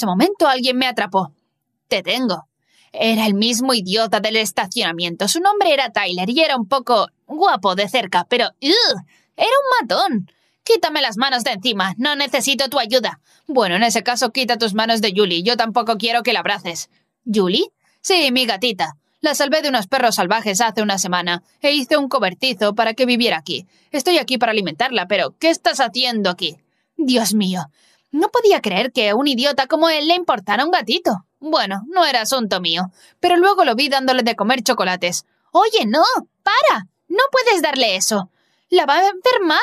ese momento alguien me atrapó. Te tengo. Era el mismo idiota del estacionamiento. Su nombre era Tyler y era un poco guapo de cerca, pero era un matón. Quítame las manos de encima. No necesito tu ayuda. Bueno, en ese caso, quita tus manos de Julie. Yo tampoco quiero que la abraces. ¿Julie? Sí, mi gatita. La salvé de unos perros salvajes hace una semana e hice un cobertizo para que viviera aquí. Estoy aquí para alimentarla, pero ¿qué estás haciendo aquí? Dios mío. No podía creer que a un idiota como él le importara un gatito. Bueno, no era asunto mío, pero luego lo vi dándole de comer chocolates. Oye, no, para. No puedes darle eso. La va a enfermar.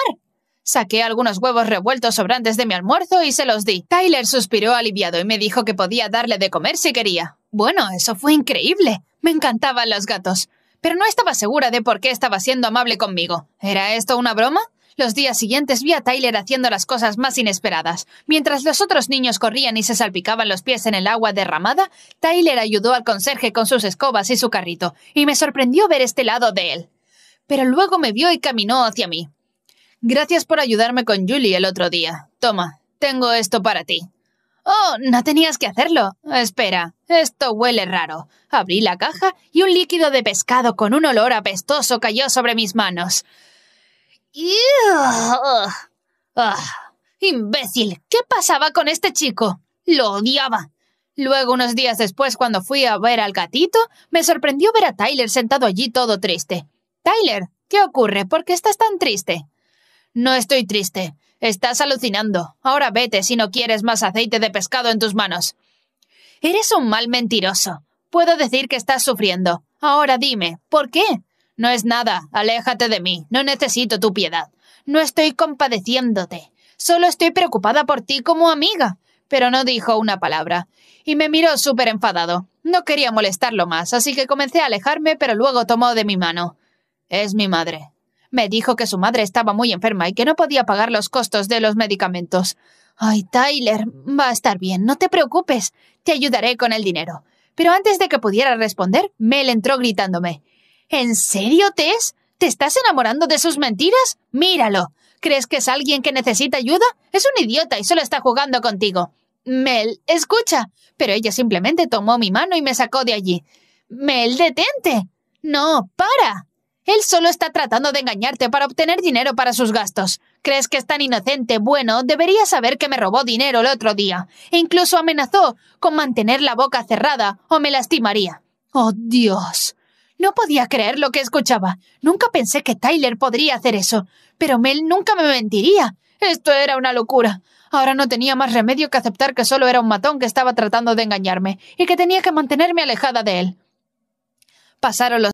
Saqué algunos huevos revueltos sobrantes de mi almuerzo y se los di. Tyler suspiró aliviado y me dijo que podía darle de comer si quería. Bueno, eso fue increíble. Me encantaban los gatos. Pero no estaba segura de por qué estaba siendo amable conmigo. ¿Era esto una broma? Los días siguientes vi a Tyler haciendo las cosas más inesperadas. Mientras los otros niños corrían y se salpicaban los pies en el agua derramada, Tyler ayudó al conserje con sus escobas y su carrito, y me sorprendió ver este lado de él. Pero luego me vio y caminó hacia mí. Gracias por ayudarme con Julie el otro día. Toma, tengo esto para ti. Oh, no tenías que hacerlo. Espera, esto huele raro. Abrí la caja y un líquido de pescado con un olor apestoso cayó sobre mis manos. ¡Imbécil! ¿Qué pasaba con este chico? Lo odiaba. Luego, unos días después, cuando fui a ver al gatito, me sorprendió ver a Tyler sentado allí todo triste. Tyler, ¿qué ocurre? ¿Por qué estás tan triste? No estoy triste. Estás alucinando. Ahora vete si no quieres más aceite de pescado en tus manos. Eres un mal mentiroso. Puedo decir que estás sufriendo. Ahora dime, ¿por qué? No es nada, aléjate de mí, no necesito tu piedad. No estoy compadeciéndote, solo estoy preocupada por ti como amiga. Pero no dijo una palabra, y me miró súper enfadado. No quería molestarlo más, así que comencé a alejarme, pero luego tomó de mi mano. Es mi madre. Me dijo que su madre estaba muy enferma y que no podía pagar los costos de los medicamentos. Ay, Tyler, va a estar bien, no te preocupes. Te ayudaré con el dinero. Pero antes de que pudiera responder, Mel entró gritándome. ¿En serio, Tess? ¿Te estás enamorando de sus mentiras? Míralo. ¿Crees que es alguien que necesita ayuda? Es un idiota y solo está jugando contigo. Mel, escucha. Pero ella simplemente tomó mi mano y me sacó de allí. Mel, detente. No, para. Él solo está tratando de engañarte para obtener dinero para sus gastos. ¿Crees que es tan inocente? Bueno, debería saber que me robó dinero el otro día. E incluso amenazó con mantener la boca cerrada o me lastimaría. Oh, Dios. No podía creer lo que escuchaba. Nunca pensé que Tyler podría hacer eso. Pero Mel nunca me mentiría. Esto era una locura. Ahora no tenía más remedio que aceptar que solo era un matón que estaba tratando de engañarme y que tenía que mantenerme alejada de él. Pasaron los